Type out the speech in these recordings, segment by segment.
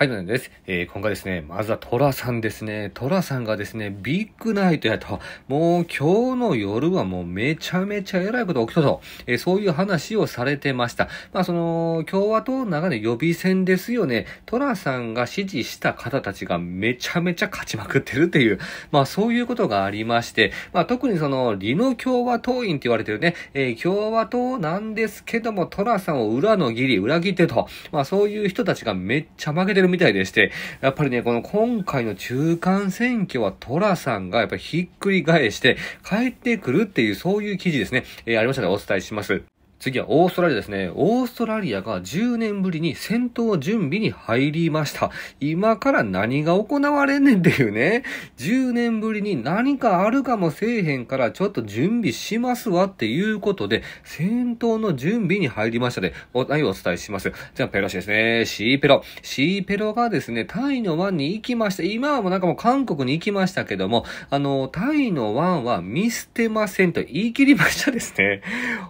はい、うもです。えー、今回ですね、まずはトラさんですね。トラさんがですね、ビッグナイトやと、もう今日の夜はもうめちゃめちゃ偉いこと起きたと、えー、そういう話をされてました。まあその、共和党の中で予備選ですよね。トラさんが支持した方たちがめちゃめちゃ勝ちまくってるっていう、まあそういうことがありまして、まあ特にその、リノ共和党員って言われてるね、えー、共和党なんですけども、トラさんを裏の義理、裏切ってと、まあそういう人たちがめっちゃ負けてるみたいでして、やっぱりね、この今回の中間選挙はトラさんがやっぱりひっくり返して帰ってくるっていう、そういう記事ですね、えー、ありましたの、ね、でお伝えします。次はオーストラリアですね。オーストラリアが10年ぶりに戦闘準備に入りました。今から何が行われんねんっていうね。10年ぶりに何かあるかもせえへんからちょっと準備しますわっていうことで、戦闘の準備に入りましたで、お、題をお伝えします。じゃあペロシですね。シーペロ。シーペロがですね、タイの湾に行きました。今はもうなんかもう韓国に行きましたけども、あの、タイの湾は見捨てませんと言い切りましたですね。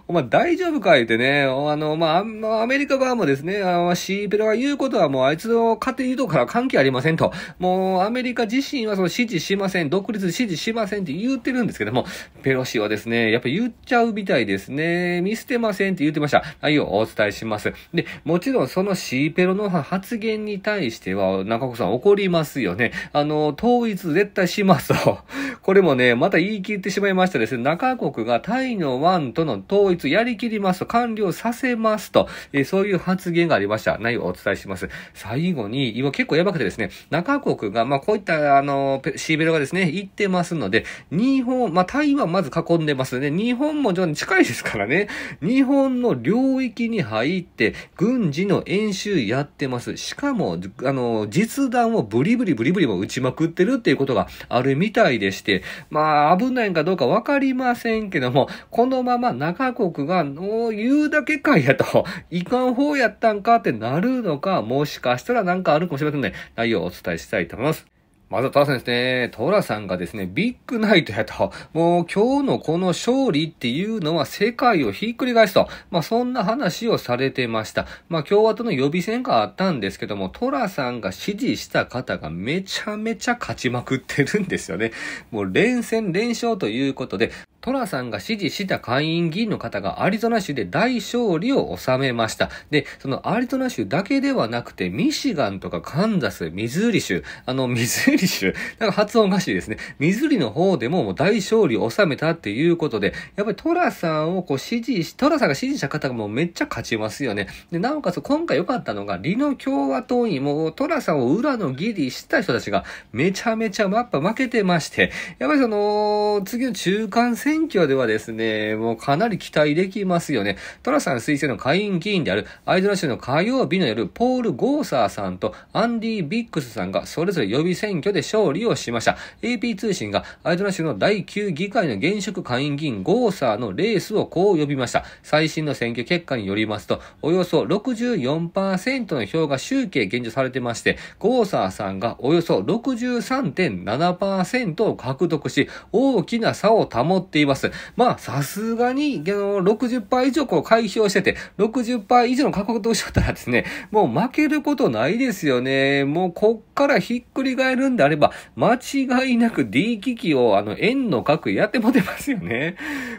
お前大丈夫か言てね、あの、まあ、アメリカ側もですね、あのシーペロが言うことはもうあいつの勝手に言うとから関係ありませんと。もうアメリカ自身はその支持しません、独立支持しませんって言ってるんですけども、ペロシはですね、やっぱ言っちゃうみたいですね。見捨てませんって言ってました。はいよ、お伝えします。で、もちろんそのシーペロの発言に対しては、中子さん怒りますよね。あの、統一絶対しますと。これもね、また言い切ってしまいましたですね。中国がタイの湾との統一やりきります。ますと、完了させますと、えそういう発言がありました。内容をお伝えします。最後に、今結構やばくてですね、中国が、まあ、こういった、あの、シーベルがですね、行ってますので、日本、まあ、台湾まず囲んでますね。日本も近いですからね。日本の領域に入って、軍事の演習やってます。しかも、あの、実弾をブリブリブリブリも撃ちまくってるっていうことがあるみたいでして、まあ、危ないんかどうかわかりませんけども、このまま中国がそういうだけかいやと、いかん方やったんかってなるのか、もしかしたらなんかあるかもしれませんね。内容をお伝えしたいと思います。まずは、トラさんですね。トラさんがですね、ビッグナイトやと、もう今日のこの勝利っていうのは世界をひっくり返すと、まあそんな話をされてました。まあ共和党の予備選があったんですけども、トラさんが支持した方がめちゃめちゃ勝ちまくってるんですよね。もう連戦連勝ということで、トラさんが支持した会員議員の方がアリゾナ州で大勝利を収めました。で、そのアリゾナ州だけではなくて、ミシガンとかカンザス、ミズーリ州、あの、ミズーリ州、なんか発音おかしいですね。ミズーリの方でももう大勝利を収めたっていうことで、やっぱりトラさんをこう支持し、トラさんが支持した方がもうめっちゃ勝ちますよね。で、なおかつ今回良かったのが、リノ共和党員、もうトラさんを裏の義理した人たちがめちゃめちゃやっぱ負けてまして、やっぱりその、次の中間選選挙ではですね、もうかなり期待できますよね。トラさん推薦の下院議員である、アイドラ州の火曜日の夜、ポール・ゴーサーさんとアンディ・ビックスさんがそれぞれ予備選挙で勝利をしました。AP 通信が、アイドラ州の第9議会の現職下院議員ゴーサーのレースをこう呼びました。最新の選挙結果によりますと、およそ64%の票が集計現状されてまして、ゴーサーさんがおよそ63.7%を獲得し、大きな差を保っていいます。まあ、さすがに、あの、60%以上こう解消してて、60%以上の獲得をしちゃったらですね、もう負けることないですよね。もう、こっからひっくり返るんであれば、間違いなく D 機器をあの円の角やってもてますよね。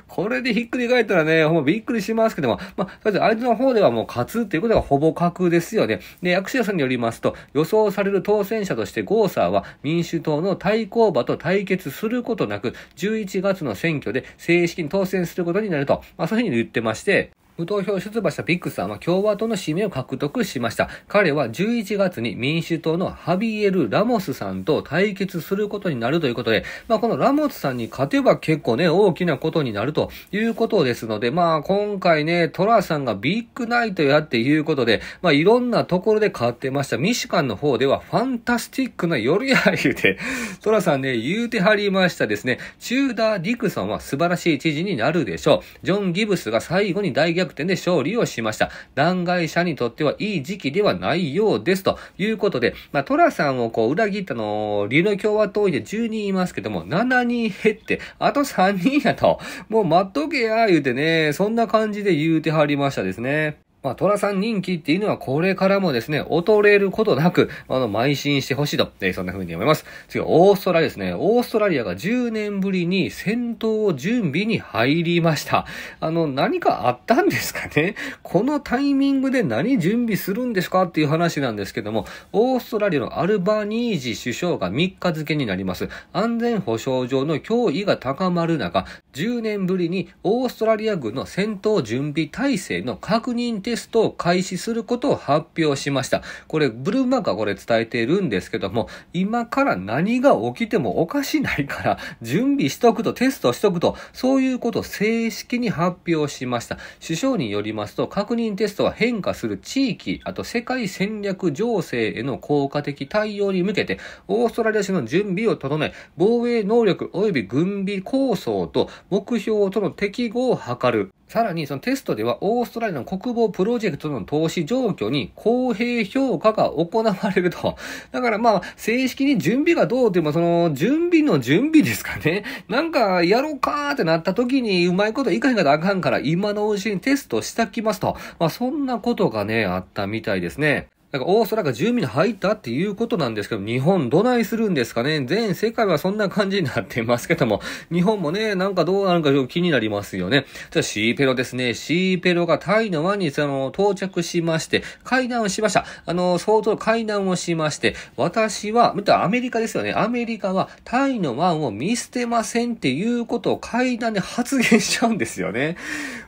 これでひっくり返ったらね、ほんまびっくりしますけども、まあ、とりあえず相手の方ではもう勝つっていうことがほぼ確ですよね。で、役者さんによりますと、予想される当選者としてゴーサーは民主党の対抗馬と対決することなく、11月の選挙で正式に当選することになると、まあそういうふうに言ってまして、無投票出馬したビッグさんは共和党の指名を獲得しました。彼は11月に民主党のハビエル・ラモスさんと対決することになるということで、まあこのラモスさんに勝てば結構ね、大きなことになるということですので、まあ今回ね、トラさんがビッグナイトやっていうことで、まあいろんなところで勝ってました。ミシカンの方ではファンタスティックな夜や言うて、トラさんね、言うてはりましたですね。チューダー・ディクソンは素晴らしい知事になるでしょう。ジョン・ギブスが最後に大逆逆転で勝利をしました。弾劾者にとってはいい時期ではないようです。ということで、まあ、トラさんをこう裏切ったの、リノ共和党員で10人いますけども、7人減って、あと3人やと、もう待っとけや、言うてね、そんな感じで言うてはりましたですね。まあ、トラさん人気っていうのはこれからもですね、劣れることなく、あの、邁進してほしいと、えー、そんな風に思います。次、は、オーストラリアですね。オーストラリアが10年ぶりに戦闘準備に入りました。あの、何かあったんですかねこのタイミングで何準備するんですかっていう話なんですけども、オーストラリアのアルバニージ首相が3日付になります。安全保障上の脅威が高まる中、10年ぶりにオーストラリア軍の戦闘準備体制の確認テストを開始することを発表しました。これ、ブルームークはこれ伝えているんですけども、今から何が起きてもおかしないから、準備しとくと、テストしとくと、そういうことを正式に発表しました。首相によりますと、確認テストは変化する地域、あと世界戦略情勢への効果的対応に向けて、オーストラリア市の準備を整え、防衛能力及び軍備構想と目標との適合を図る。さらにそのテストではオーストラリアの国防プロジェクトの投資状況に公平評価が行われると。だからまあ正式に準備がどうというかその準備の準備ですかね。なんかやろうかーってなった時にうまいこといかへんからあかんから今のうちにテストしたきますと。まあそんなことがね、あったみたいですね。なんかオーストラリアが10入ったっていうことなんですけど、日本どないするんですかね全世界はそんな感じになってますけども、日本もね、なんかどうなるか気になりますよね。じゃシーペロですね。シーペロがタイの湾にその到着しまして、会談をしました。あの、相当会談をしまして、私は、見たアメリカですよね。アメリカはタイの湾を見捨てませんっていうことを会談で発言しちゃうんですよね。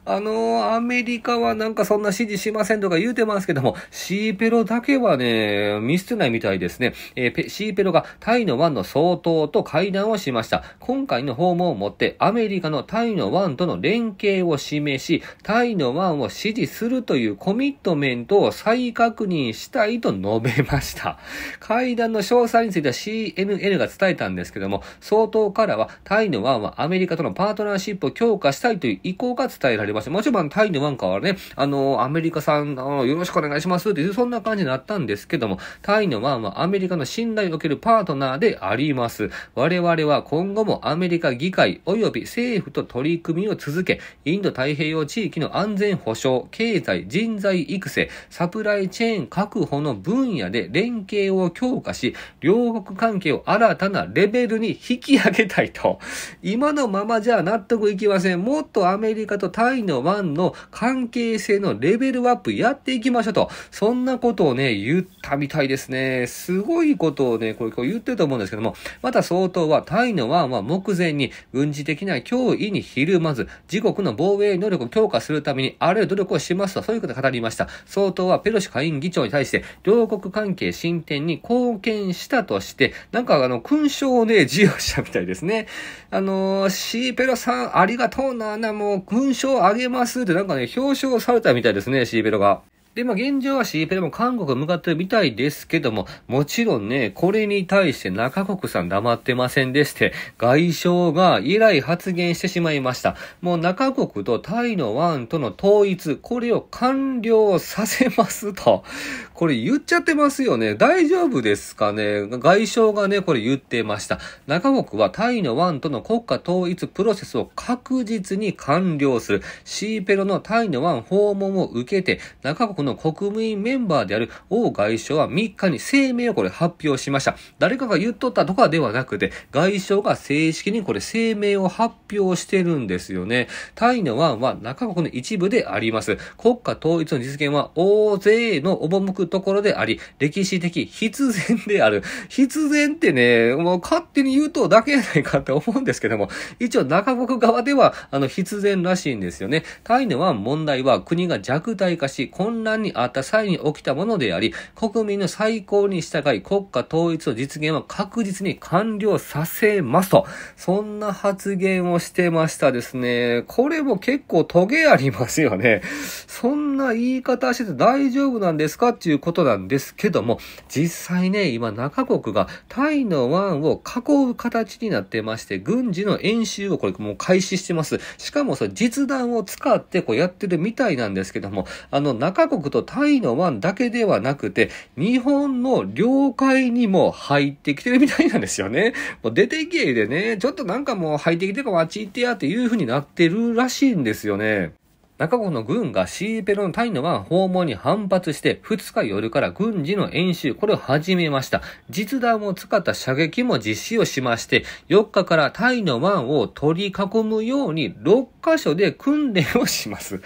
あの、アメリカはなんかそんな指示しませんとか言うてますけども、シーペロだけはね、見捨てないみたいですね。えー、シーペロがタイの湾の総統と会談をしました。今回の訪問をもってアメリカのタイの湾との連携を示し、タイの湾を支持するというコミットメントを再確認したいと述べました。会談の詳細については CNN が伝えたんですけども、総統からはタイの湾はアメリカとのパートナーシップを強化したいという意向が伝えられました。もちろんタイの湾からね、あの、アメリカさん、あの、よろしくお願いしますっていう、そんな感じになったんですけども、タイの湾はアメリカの信頼を受けるパートナーであります。我々は今後もアメリカ議会及び政府と取り組みを続け、インド太平洋地域の安全保障、経済、人材育成、サプライチェーン確保の分野で連携を強化し、両国関係を新たなレベルに引き上げたいと。今のままじゃ納得いきません。もっとアメリカとタイの湾の関係性のレベルアップやっていきましょうと。そんなことをね、言ったみたいですね。すごいことをね、これこう言ってると思うんですけども、また総統はタイの湾は目前に軍事的な脅威にひるまず、自国の防衛能力を強化するためにあらる努力をしますと、そういうことを語りました。総統はペロシ下院議長に対して、両国関係進展に貢献したとして、なんかあの、勲章をね、授与したみたいですね。あのー、シーペロさんありがとうな、な、もう勲章あげますってなんかね、表彰されたみたいですね、シーペロが。で、まあ現状は C ペでも韓国向かってるみたいですけども、もちろんね、これに対して中国さん黙ってませんでして、外相が以来発言してしまいました。もう中国とタイの湾との統一、これを完了させますと。これ言っちゃってますよね。大丈夫ですかね。外相がね、これ言ってました。中国はタイのワンとの国家統一プロセスを確実に完了する。シーペロのタイのワン訪問を受けて、中国の国務院メンバーである王外相は3日に声明をこれ発表しました。誰かが言っとったとかではなくて、外相が正式にこれ声明を発表してるんですよね。タイのワンは中国の一部であります。国家統一の実現は大勢の赴くところであり、歴史的必然である。必然ってね、もう勝手に言うとだけやないかって思うんですけども、一応中国側では、あの、必然らしいんですよね。タイのは問題は国が弱体化し、混乱にあった際に起きたものであり、国民の最高に従い国家統一の実現は確実に完了させますと。そんな発言をしてましたですね。これも結構トゲありますよね。そんな言い方してて大丈夫なんですかっていういうことなんですけども、実際ね、今中国がタイの湾を囲う形になってまして、軍事の演習をこれもう開始してます。しかもそ実弾を使ってこうやってるみたいなんですけども、あの中国とタイの湾だけではなくて、日本の領海にも入ってきてるみたいなんですよね。もう出てけでね、ちょっとなんかもう入ってきてかっち行ってやっていう風になってるらしいんですよね。中国の軍がシーペロのタイの湾訪問に反発して2日夜から軍事の演習、これを始めました。実弾を使った射撃も実施をしまして、4日からタイの湾を取り囲むように6箇所で訓練をします。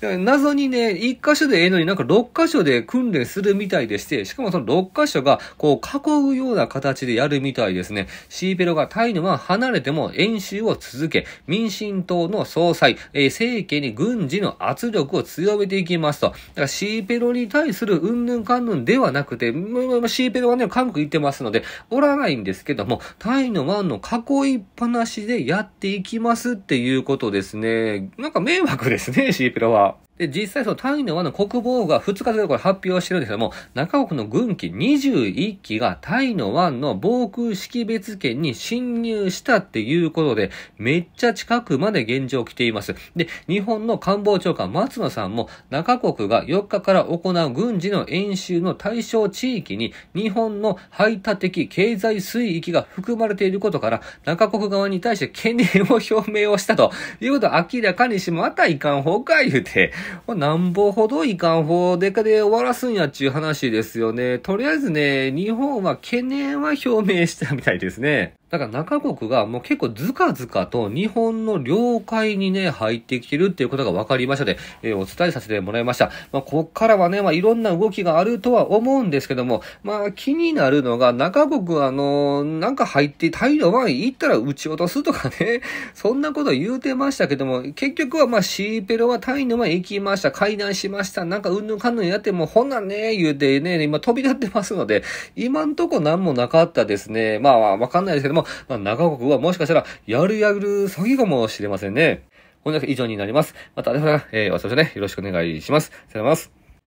謎にね、1箇所でええのになんか6箇所で訓練するみたいでして、しかもその6箇所がこう囲うような形でやるみたいですね。シーペロがタイの湾離れても演習を続け、民進党の総裁、えー、政権に軍事字の圧力を強めていきますと。だからシーペロに対するうんぬんかんぬんではなくて、シーペロはね、韓国行ってますので、おらないんですけども、タイの湾の囲いっぱなしでやっていきますっていうことですね。なんか迷惑ですね、シーペロは。で、実際その単位の輪の国防が2日でこれ発表してるんですけども、中国の軍機21機がタイの湾の防空識別圏に侵入したっていうことで、めっちゃ近くまで現状来ています。で、日本の官房長官松野さんも、中国が4日から行う軍事の演習の対象地域に、日本の排他的経済水域が含まれていることから、中国側に対して懸念を表明をしたということを明らかにし、またいかんほうか言うて、なんぼほどいかん方でかで終わらすんやっちゅう話ですよね。とりあえずね、日本は懸念は表明したみたいですね。だから中国がもう結構ずかずかと日本の領海にね、入ってきてるっていうことが分かりましたで、えー、お伝えさせてもらいました。まあ、こっからはね、まあ、いろんな動きがあるとは思うんですけども、まあ、気になるのが、中国はあのー、なんか入って、タイの前行ったら撃ち落とすとかね、そんなこと言うてましたけども、結局はまあ、シーペロはタイの前行きました、会談しました、なんかうんぬんかんぬんやって、もうほんなんね、言うてね、今飛び立ってますので、今んとこ何もなかったですね。まあ、わかんないですけども、も、まあ、長岡君はもしかしたら、やるやる詐欺かもしれませんね。本日は以上になります。また、あれかえー、私ね、よろしくお願いします。さよならます。